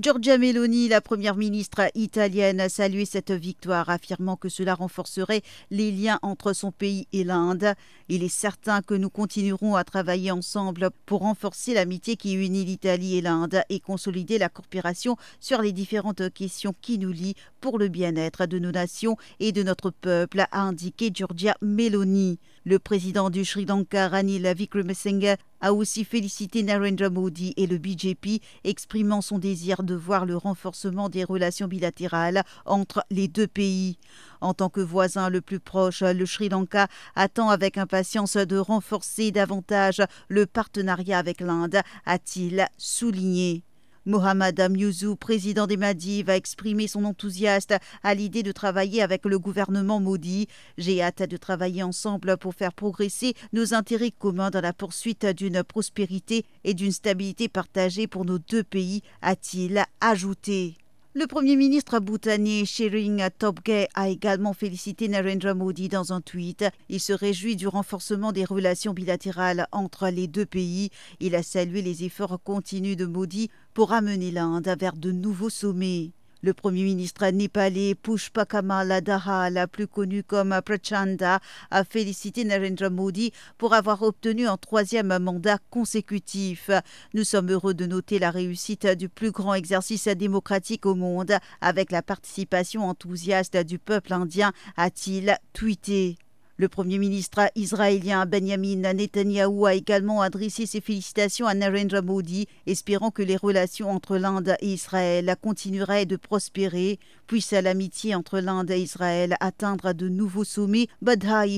Giorgia Meloni, la première ministre italienne, a salué cette victoire, affirmant que cela renforcerait les liens entre son pays et l'Inde. Il est certain que nous continuerons à travailler ensemble pour renforcer l'amitié qui unit l'Italie et l'Inde et consolider la coopération sur les différentes questions qui nous lient pour le bien-être de nos nations et de notre peuple, a indiqué Giorgia Meloni. Le président du Sri Lanka, Ranil Wickremesinghe, a aussi félicité Narendra Modi et le BJP, exprimant son désir de voir le renforcement des relations bilatérales entre les deux pays. En tant que voisin le plus proche, le Sri Lanka attend avec impatience de renforcer davantage le partenariat avec l'Inde, a-t-il souligné. Mohamed Amyouzou, président des Maldives, a exprimé son enthousiasme à l'idée de travailler avec le gouvernement maudit. J'ai hâte de travailler ensemble pour faire progresser nos intérêts communs dans la poursuite d'une prospérité et d'une stabilité partagée pour nos deux pays, a-t-il ajouté. Le Premier ministre bhoutanais Shering Topgay a également félicité Narendra Modi dans un tweet. Il se réjouit du renforcement des relations bilatérales entre les deux pays. Il a salué les efforts continus de Modi pour amener l'Inde vers de nouveaux sommets. Le premier ministre népalais Pushpakamala Dahal, la plus connue comme Prachanda, a félicité Narendra Modi pour avoir obtenu un troisième mandat consécutif. Nous sommes heureux de noter la réussite du plus grand exercice démocratique au monde avec la participation enthousiaste du peuple indien, a-t-il tweeté. Le Premier ministre israélien Benjamin Netanyahu a également adressé ses félicitations à Narendra Modi, espérant que les relations entre l'Inde et Israël continueraient de prospérer, puisse l'amitié entre l'Inde et Israël atteindre de nouveaux sommets.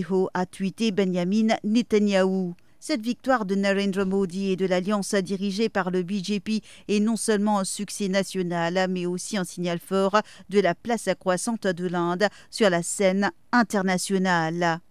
ho a tweeté Benjamin Netanyahu. Cette victoire de Narendra Modi et de l'alliance dirigée par le BJP est non seulement un succès national, mais aussi un signal fort de la place accroissante de l'Inde sur la scène internationale.